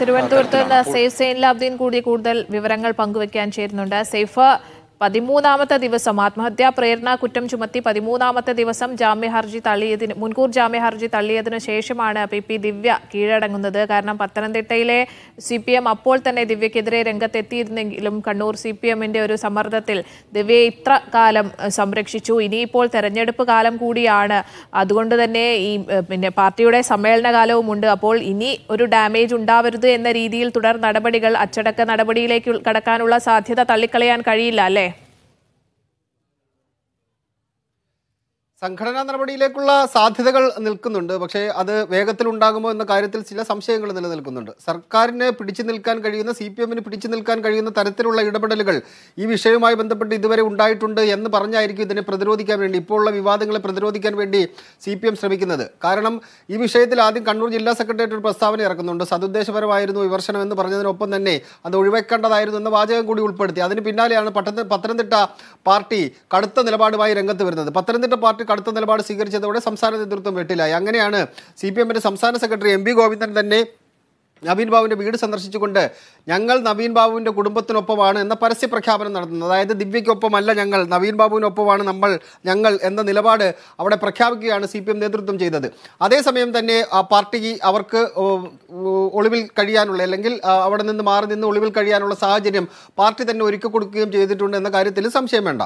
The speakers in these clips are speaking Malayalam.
തിരുവനന്തപുരത്ത് സേഫ് സെയിൻ ലാബ്ദീൻ കൂടി കൂടുതൽ വിവരങ്ങൾ പങ്കുവെക്കാൻ ചേരുന്നുണ്ട് സേഫ് പതിമൂന്നാമത്തെ ദിവസം ആത്മഹത്യാ പ്രേരണ കുറ്റം ചുമത്തി പതിമൂന്നാമത്തെ ദിവസം ജാമ്യഹർജി തള്ളിയതിന് മുൻകൂർ ജാമ്യഹർജി തള്ളിയതിനു ശേഷമാണ് പി പി ദിവ്യ കീഴടങ്ങുന്നത് കാരണം പത്തനംതിട്ടയിലെ സി പി എം അപ്പോൾ തന്നെ ദിവ്യക്കെതിരെ രംഗത്തെത്തിയിരുന്നെങ്കിലും കണ്ണൂർ സി പി എമ്മിൻ്റെ ഒരു സമ്മർദ്ദത്തിൽ ദിവ്യയെ ഇത്ര കാലം സംരക്ഷിച്ചു ഇനിയിപ്പോൾ തെരഞ്ഞെടുപ്പ് കാലം കൂടിയാണ് അതുകൊണ്ട് തന്നെ ഈ പിന്നെ പാർട്ടിയുടെ സമ്മേളനകാലവും ഉണ്ട് അപ്പോൾ ഇനി ഒരു ഡാമേജ് ഉണ്ടാവരുത് എന്ന രീതിയിൽ തുടർ നടപടികൾ അച്ചടക്ക നടപടിയിലേക്ക് കടക്കാനുള്ള സാധ്യത തള്ളിക്കളയാൻ കഴിയില്ല അല്ലേ സംഘടനാ നടപടിയിലേക്കുള്ള സാധ്യതകൾ നിൽക്കുന്നുണ്ട് പക്ഷേ അത് വേഗത്തിൽ ഉണ്ടാകുമോ എന്ന കാര്യത്തിൽ ചില സംശയങ്ങൾ നിലനിൽക്കുന്നുണ്ട് സർക്കാരിന് പിടിച്ചു നിൽക്കാൻ കഴിയുന്ന സി പി എമ്മിന് പിടിച്ചു നിൽക്കാൻ കഴിയുന്ന തരത്തിലുള്ള ഇടപെടലുകൾ ഈ വിഷയവുമായി ബന്ധപ്പെട്ട് ഇതുവരെ ഉണ്ടായിട്ടുണ്ട് എന്ന് പറഞ്ഞായിരിക്കും ഇതിനെ പ്രതിരോധിക്കാൻ വേണ്ടി ഇപ്പോഴുള്ള വിവാദങ്ങളെ പ്രതിരോധിക്കാൻ വേണ്ടി സി പി എം ശ്രമിക്കുന്നത് കാരണം ഈ വിഷയത്തിൽ ആദ്യം കണ്ണൂർ ജില്ലാ സെക്രട്ടേറിയറ്റ് ഒരു പ്രസ്താവന ഇറക്കുന്നുണ്ട് സതുദ്ദേശപരമായിരുന്നു വിമർശനം എന്ന് പറഞ്ഞതിനൊപ്പം തന്നെ അത് ഒഴിവാക്കേണ്ടതായിരുന്നു എന്ന വാചകം കൂടി ഉൾപ്പെടുത്തി അതിന് പിന്നാലെയാണ് പത്തനംതിട്ട പാർട്ടി കടുത്ത നിലപാടുമായി രംഗത്ത് വരുന്നത് പത്തനംതിട്ട പാർട്ടി കടുത്ത നിലപാട് സ്വീകരിച്ചതോടെ സംസ്ഥാന നേതൃത്വം വെട്ടിലായി അങ്ങനെയാണ് സി പി എമ്മിൻ്റെ സംസ്ഥാന സെക്രട്ടറി എം പി ഗോവിന്ദൻ തന്നെ നവീൻ ബാബുവിൻ്റെ വീട് സന്ദർശിച്ചുകൊണ്ട് ഞങ്ങൾ നവീൻ ബാബുവിൻ്റെ കുടുംബത്തിനൊപ്പമാണ് എന്ന പരസ്യ പ്രഖ്യാപനം നടത്തുന്നത് അതായത് ദിവ്യയ്ക്കൊപ്പമല്ല ഞങ്ങൾ നവീൻ ബാബുവിനൊപ്പമാണ് നമ്മൾ ഞങ്ങൾ എന്ന നിലപാട് അവിടെ പ്രഖ്യാപിക്കുകയാണ് സി നേതൃത്വം ചെയ്തത് അതേസമയം തന്നെ ആ പാർട്ടി അവർക്ക് ഒളിവിൽ കഴിയാനുള്ള അല്ലെങ്കിൽ അവിടെ നിന്ന് മാറി നിന്ന് ഒളിവിൽ കഴിയാനുള്ള സാഹചര്യം പാർട്ടി തന്നെ ഒരുക്കി കൊടുക്കുകയും ചെയ്തിട്ടുണ്ട് എന്ന കാര്യത്തിൽ സംശയം വേണ്ട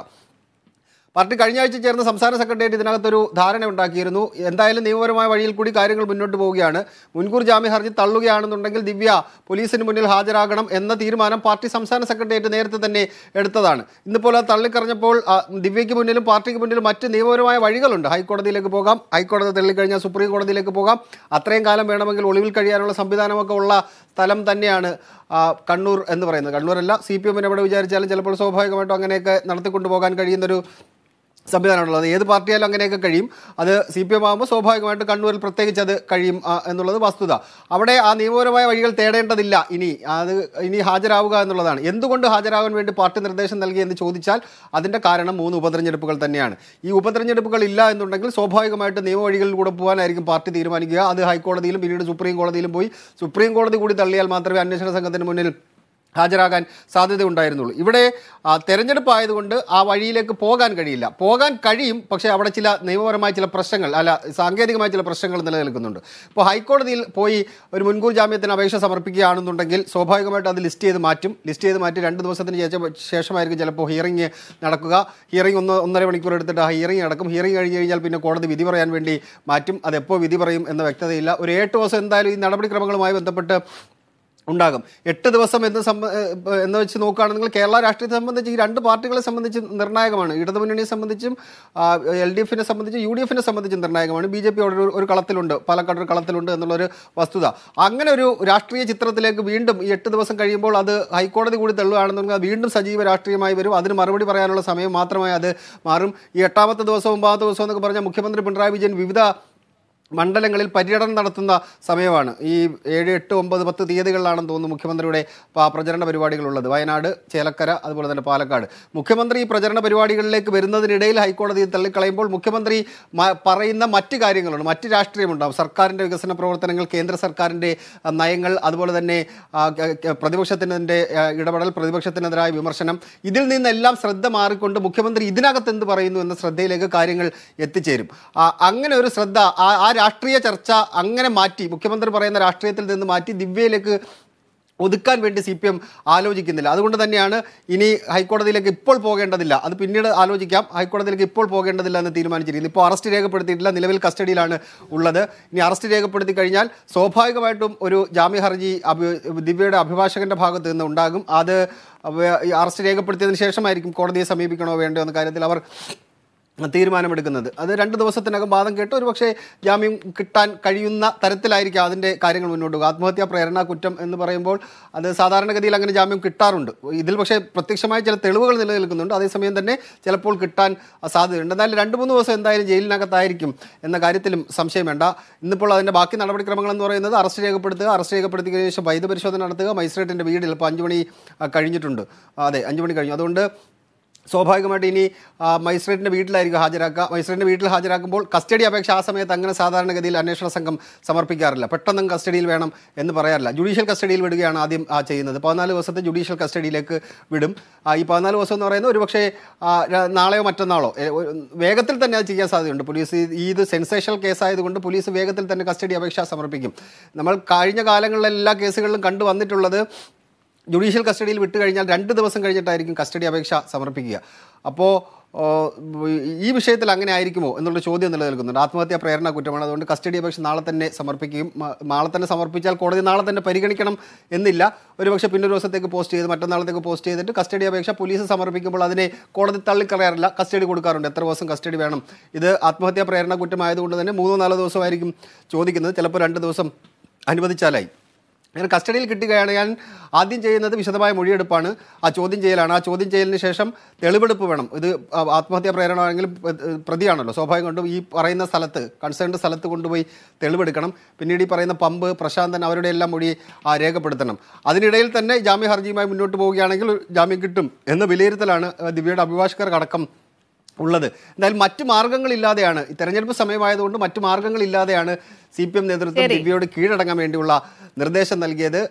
പാർട്ടി കഴിഞ്ഞ ആഴ്ച ചേർന്ന സംസ്ഥാന സെക്രട്ടേറിയറ്റ് ഇതിനകത്തൊരു ധാരണ ഉണ്ടാക്കിയിരുന്നു എന്തായാലും നിയമപരമായ വഴിയിൽ കൂടി കാര്യങ്ങൾ മുന്നോട്ട് പോവുകയാണ് മുൻകൂർ ജാമ്യ ഹർജി തള്ളുകയാണെന്നുണ്ടെങ്കിൽ ദിവ്യ പോലീസിന് മുന്നിൽ ഹാജരാകണം എന്ന തീരുമാനം പാർട്ടി സംസ്ഥാന സെക്രട്ടേറിയറ്റ് നേരത്തെ തന്നെ എടുത്തതാണ് ഇന്നിപ്പോൾ അത് തള്ളിക്കറിഞ്ഞപ്പോൾ ദിവ്യയ്ക്ക് മുന്നിലും പാർട്ടിക്ക് മുന്നിലും മറ്റ് നിയമപരമായ വഴികളുണ്ട് ഹൈക്കോടതിയിലേക്ക് പോകാം ഹൈക്കോടതി തള്ളിക്കഴിഞ്ഞാൽ സുപ്രീം കോടതിയിലേക്ക് പോകാം അത്രയും കാലം വേണമെങ്കിൽ ഒളിവിൽ കഴിയാനുള്ള സംവിധാനമൊക്കെ ഉള്ള സ്ഥലം തന്നെയാണ് കണ്ണൂർ എന്ന് പറയുന്നത് കണ്ണൂരല്ല സി പി എമ്മിനെവിടെ വിചാരിച്ചാലും ചിലപ്പോൾ സ്വാഭാവികമായിട്ടും അങ്ങനെയൊക്കെ നടത്തിക്കൊണ്ടുപോകാൻ കഴിയുന്നൊരു സംവിധാനമുള്ളത് ഏത് പാർട്ടിയാലും അങ്ങനെയൊക്കെ കഴിയും അത് സി പി എം ആകുമ്പോൾ സ്വാഭാവികമായിട്ട് കണ്ണൂരിൽ പ്രത്യേകിച്ച് അത് കഴിയും എന്നുള്ളത് വസ്തുത അവിടെ ആ നിയമപരമായ വഴികൾ തേടേണ്ടതില്ല ഇനി അത് ഇനി ഹാജരാവുക എന്നുള്ളതാണ് എന്തുകൊണ്ട് ഹാജരാകാൻ വേണ്ടി പാർട്ടി നിർദ്ദേശം നൽകി എന്ന് ചോദിച്ചാൽ അതിൻ്റെ കാരണം മൂന്ന് ഉപതെരഞ്ഞെടുപ്പുകൾ തന്നെയാണ് ഈ ഉപതെരഞ്ഞെടുപ്പുകൾ ഇല്ല എന്നുണ്ടെങ്കിൽ സ്വാഭാവികമായിട്ട് നിയമവഴികളിൽ കൂടെ പോകാനായിരിക്കും പാർട്ടി തീരുമാനിക്കുക അത് ഹൈക്കോടതിയിലും പിന്നീട് സുപ്രീം കോടതിയിലും പോയി സുപ്രീം കോടതി കൂടി തള്ളിയാൽ മാത്രമേ അന്വേഷണ സംഘത്തിന് മുന്നിൽ ഹാജരാകാൻ ഉണ്ടായിരുന്നുള്ളൂ ഇവിടെ തെരഞ്ഞെടുപ്പ് ആയതുകൊണ്ട് ആ വഴിയിലേക്ക് പോകാൻ കഴിയില്ല പോകാൻ കഴിയും പക്ഷേ അവിടെ ചില നിയമപരമായ ചില പ്രശ്നങ്ങൾ അല്ല സാങ്കേതികമായ ചില പ്രശ്നങ്ങൾ നിലനിൽക്കുന്നുണ്ട് ഇപ്പോൾ ഹൈക്കോടതിയിൽ പോയി ഒരു മുൻകൂർ ജാമ്യത്തിന് അപേക്ഷ സമർപ്പിക്കുകയാണെന്നുണ്ടെങ്കിൽ സ്വാഭാവികമായിട്ട് അത് ലിസ്റ്റ് ചെയ്ത് മാറ്റും ലിസ്റ്റ് ചെയ്ത് മാറ്റി രണ്ട് ദിവസത്തിന് ശേഷമായിരിക്കും ചിലപ്പോൾ ഹിയറിംഗ് നടക്കുക ഹിയറിംഗ് ഒന്ന് ഒന്നര മണിക്കൂർ എടുത്തിട്ട് ആ ഹിയറിംഗ് നടക്കും ഹിയറിംഗ് കഴിഞ്ഞ് കഴിഞ്ഞാൽ പിന്നെ കോടതി വിധി പറയാൻ വേണ്ടി മാറ്റും അതെപ്പോൾ വിധി പറയും എന്ന വ്യക്തതയില്ല ഒരു ഏട്ട് ദിവസം എന്തായാലും ഈ നടപടിക്രമങ്ങളുമായി ബന്ധപ്പെട്ട് ഉണ്ടാകും എട്ട് ദിവസം എന്ന് സംബ എന്ന് വെച്ച് നോക്കുകയാണെങ്കിൽ കേരള രാഷ്ട്രീയത്തെ സംബന്ധിച്ച് ഈ രണ്ട് പാർട്ടികളെ സംബന്ധിച്ച് നിർണായകമാണ് ഇടതുമുന്നണിയെ സംബന്ധിച്ചും എൽ ഡി എഫിനെ സംബന്ധിച്ചും യു ഡി എഫിനെ സംബന്ധിച്ചും നിർണായകമാണ് ബി ജെ പി അവിടെ ഒരു കളത്തിലുണ്ട് പാലക്കാട് ഒരു കളത്തിലുണ്ട് എന്നുള്ളൊരു വസ്തുത അങ്ങനെ ഒരു രാഷ്ട്രീയ ചിത്രത്തിലേക്ക് വീണ്ടും ഈ എട്ട് ദിവസം കഴിയുമ്പോൾ അത് ഹൈക്കോടതി കൂടി തള്ളുകയാണെന്നുണ്ടെങ്കിൽ വീണ്ടും സജീവ രാഷ്ട്രീയമായി വരും അതിന് മറുപടി പറയാനുള്ള സമയം മാത്രമായി അത് മാറും ഈ എട്ടാമത്തെ ദിവസവും ഒമ്പതാമത്തെ ദിവസവും എന്നൊക്കെ പറഞ്ഞാൽ മുഖ്യമന്ത്രി പിണറായി വിജയൻ വിവിധ മണ്ഡലങ്ങളിൽ പര്യടനം നടത്തുന്ന സമയമാണ് ഈ ഏഴ് എട്ട് ഒമ്പത് പത്ത് തീയതികളിലാണെന്ന് തോന്നുന്നു മുഖ്യമന്ത്രിയുടെ പ്രചരണ പരിപാടികളുള്ളത് വയനാട് ചേലക്കര അതുപോലെ തന്നെ പാലക്കാട് മുഖ്യമന്ത്രി ഈ പ്രചരണ പരിപാടികളിലേക്ക് വരുന്നതിനിടയിൽ ഹൈക്കോടതി തള്ളിക്കളയുമ്പോൾ മുഖ്യമന്ത്രി പറയുന്ന മറ്റ് കാര്യങ്ങളുണ്ട് മറ്റ് രാഷ്ട്രീയമുണ്ടാവും സർക്കാരിൻ്റെ വികസന പ്രവർത്തനങ്ങൾ കേന്ദ്ര സർക്കാരിൻ്റെ നയങ്ങൾ അതുപോലെ തന്നെ പ്രതിപക്ഷത്തിൻ്റെ ഇടപെടൽ പ്രതിപക്ഷത്തിനെതിരായ വിമർശനം ഇതിൽ നിന്നെല്ലാം ശ്രദ്ധ മാറിക്കൊണ്ട് മുഖ്യമന്ത്രി ഇതിനകത്ത് എന്ത് പറയുന്നു എന്ന ശ്രദ്ധയിലേക്ക് കാര്യങ്ങൾ എത്തിച്ചേരും അങ്ങനെ ഒരു ശ്രദ്ധ ആ രാഷ്ട്രീയ ചർച്ച അങ്ങനെ മാറ്റി മുഖ്യമന്ത്രി പറയുന്ന രാഷ്ട്രീയത്തിൽ നിന്ന് മാറ്റി ദിവ്യയിലേക്ക് ഒതുക്കാൻ വേണ്ടി സി പി എം ആലോചിക്കുന്നില്ല അതുകൊണ്ട് തന്നെയാണ് ഇനി ഹൈക്കോടതിയിലേക്ക് ഇപ്പോൾ പോകേണ്ടതില്ല അത് പിന്നീട് ആലോചിക്കാം ഹൈക്കോടതിയിലേക്ക് ഇപ്പോൾ പോകേണ്ടതില്ല എന്ന് തീരുമാനിച്ചിരിക്കുന്നു ഇപ്പോൾ അറസ്റ്റ് രേഖപ്പെടുത്തിയിട്ടില്ല നിലവിൽ കസ്റ്റഡിയിലാണ് ഉള്ളത് ഇനി അറസ്റ്റ് രേഖപ്പെടുത്തി കഴിഞ്ഞാൽ സ്വാഭാവികമായിട്ടും ഒരു ജാമ്യ ഹർജി അഭി ദിവ്യയുടെ അഭിഭാഷകൻ്റെ ഭാഗത്ത് നിന്ന് ഉണ്ടാകും അത് അറസ്റ്റ് രേഖപ്പെടുത്തിയതിന് ശേഷമായിരിക്കും കോടതിയെ സമീപിക്കണോ വേണ്ടോ എന്ന കാര്യത്തിൽ അവർ തീരുമാനമെടുക്കുന്നത് അത് രണ്ട് ദിവസത്തിനകം വാദം കേട്ട് പക്ഷേ ജാമ്യം കിട്ടാൻ കഴിയുന്ന തരത്തിലായിരിക്കും അതിൻ്റെ കാര്യങ്ങൾ മുന്നോട്ട് പോകുക ആത്മഹത്യാ പ്രേരണ കുറ്റം എന്ന് പറയുമ്പോൾ അത് സാധാരണഗതിയിൽ അങ്ങനെ ജാമ്യം കിട്ടാറുണ്ട് ഇതിൽ പക്ഷേ പ്രത്യക്ഷമായ ചില തെളിവുകൾ നിലനിൽക്കുന്നുണ്ട് അതേസമയം തന്നെ ചിലപ്പോൾ കിട്ടാൻ സാധ്യതയുണ്ട് എന്നാലും രണ്ട് മൂന്ന് ദിവസം എന്തായാലും ജയിലിനകത്തായിരിക്കും എന്ന കാര്യത്തിലും സംശയം വേണ്ട ഇന്നിപ്പോൾ അതിൻ്റെ ബാക്കി നടപടിക്രമങ്ങൾ എന്ന് പറയുന്നത് അറസ്റ്റ് രേഖപ്പെടുത്തുക അറസ്റ്റ് രേഖപ്പെടുത്തിയ ശേഷം വൈദ്യപരിശോധന നടത്തുക മജിസ്ട്രേറ്റിൻ്റെ വീടിൽ ഇപ്പോൾ അഞ്ചുമണി കഴിഞ്ഞിട്ടുണ്ട് അതെ അഞ്ചുമണി കഴിഞ്ഞു അതുകൊണ്ട് സ്വാഭാവികമായിട്ട് ഇനി മജിസ്ട്രേറ്റിൻ്റെ വീട്ടിലായിരിക്കും ഹാജരാക്കുക മജിസ്ട്രേറ്റിൻ്റെ വീട്ടിൽ ഹാജരാക്കുമ്പോൾ കസ്റ്റഡി അപേക്ഷ ആ സമയത്ത് അങ്ങനെ സാധാരണഗതിയിൽ അന്വേഷണ സംഘം സമർപ്പിക്കാറില്ല പെട്ടെന്നും കസ്റ്റഡിയിൽ വേണം എന്ന് പറയാറില്ല ജുഡീഷ്യൽ കസ്റ്റഡിയിൽ വിടുകയാണ് ആദ്യം ചെയ്യുന്നത് പതിനാല് ദിവസത്തെ ജുഡീഷ്യൽ കസ്റ്റഡിയിലേക്ക് വിടും ഈ പതിനാല് ദിവസം എന്ന് പറയുന്നത് ഒരുപക്ഷേ നാളെയോ മറ്റന്നാളോ വേഗത്തിൽ തന്നെ അത് ചെയ്യാൻ സാധ്യതയുണ്ട് പോലീസ് ഇത് സെൻസേഷണൽ കേസായതുകൊണ്ട് പോലീസ് വേഗത്തിൽ തന്നെ കസ്റ്റഡി അപേക്ഷ സമർപ്പിക്കും നമ്മൾ കഴിഞ്ഞ കാലങ്ങളിലെ എല്ലാ കേസുകളിലും കണ്ടു വന്നിട്ടുള്ളത് ജുഡീഷ്യൽ കസ്റ്റഡിയിൽ വിട്ടു കഴിഞ്ഞാൽ രണ്ട് ദിവസം കഴിഞ്ഞിട്ടായിരിക്കും കസ്റ്റഡി അപേക്ഷ സമർപ്പിക്കുക അപ്പോൾ ഈ വിഷയത്തിൽ അങ്ങനെ ആയിരിക്കുമോ എന്നുള്ള ചോദ്യം നിലനിൽക്കുന്നുണ്ട് ആത്മഹത്യാ പ്രേരണ കുറ്റമാണ് അതുകൊണ്ട് കസ്റ്റഡി അപേക്ഷ നാളെ തന്നെ സമർപ്പിക്കുകയും നാളെ തന്നെ സമർപ്പിച്ചാൽ കോടതി നാളെ തന്നെ പരിഗണിക്കണം എന്നില്ല ഒരുപക്ഷെ പിന്നൊരു ദിവസത്തേക്ക് പോസ്റ്റ് ചെയ്ത് മറ്റന്നാളത്തേക്ക് പോസ്റ്റ് ചെയ്തിട്ട് കസ്റ്റഡി അപേക്ഷ പോലീസ് സമർപ്പിക്കുമ്പോൾ അതിനെ കോടതി തള്ളിക്കളയാറില്ല കസ്റ്റഡി കൊടുക്കാറുണ്ട് എത്ര ദിവസം കസ്റ്റഡി വേണം ഇത് ആത്മഹത്യാ പ്രേരണ കുറ്റമായതുകൊണ്ട് തന്നെ മൂന്നോ നാലോ ദിവസമായിരിക്കും ചോദിക്കുന്നത് ചിലപ്പോൾ രണ്ട് ദിവസം അനുവദിച്ചാലായി അങ്ങനെ കസ്റ്റഡിയിൽ കിട്ടുകയാണ് ഞാൻ ആദ്യം ചെയ്യുന്നത് വിശദമായ മൊഴിയെടുപ്പാണ് ആ ചോദ്യം ചെയ്യലാണ് ആ ചോദ്യം ചെയ്യലിന് ശേഷം തെളിവെടുപ്പ് വേണം ഇത് ആത്മഹത്യാ പ്രേരണമാണെങ്കിലും പ്രതിയാണല്ലോ സ്വാഭാവികം കൊണ്ടും ഈ പറയുന്ന സ്ഥലത്ത് കൺസേൺഡ് സ്ഥലത്ത് കൊണ്ടുപോയി തെളിവെടുക്കണം പിന്നീട് ഈ പറയുന്ന പമ്പ് പ്രശാന്തൻ അവരുടെ എല്ലാം മൊഴി രേഖപ്പെടുത്തണം അതിനിടയിൽ തന്നെ ജാമ്യ ഹർജിയുമായി മുന്നോട്ട് പോവുകയാണെങ്കിൽ ജാമ്യം കിട്ടും എന്ന വിലയിരുത്തലാണ് ദിവ്യയുടെ അഭിഭാഷകർ അടക്കം ഉള്ളത് എന്തായാലും മറ്റു മാർഗങ്ങളില്ലാതെയാണ് തെരഞ്ഞെടുപ്പ് സമയമായതുകൊണ്ട് മറ്റു മാർഗങ്ങളില്ലാതെയാണ് സി പി എം നേതൃത്വം ദിവ്യയോട് കീഴടങ്ങാൻ വേണ്ടിയുള്ള നിർദ്ദേശം നൽകിയത്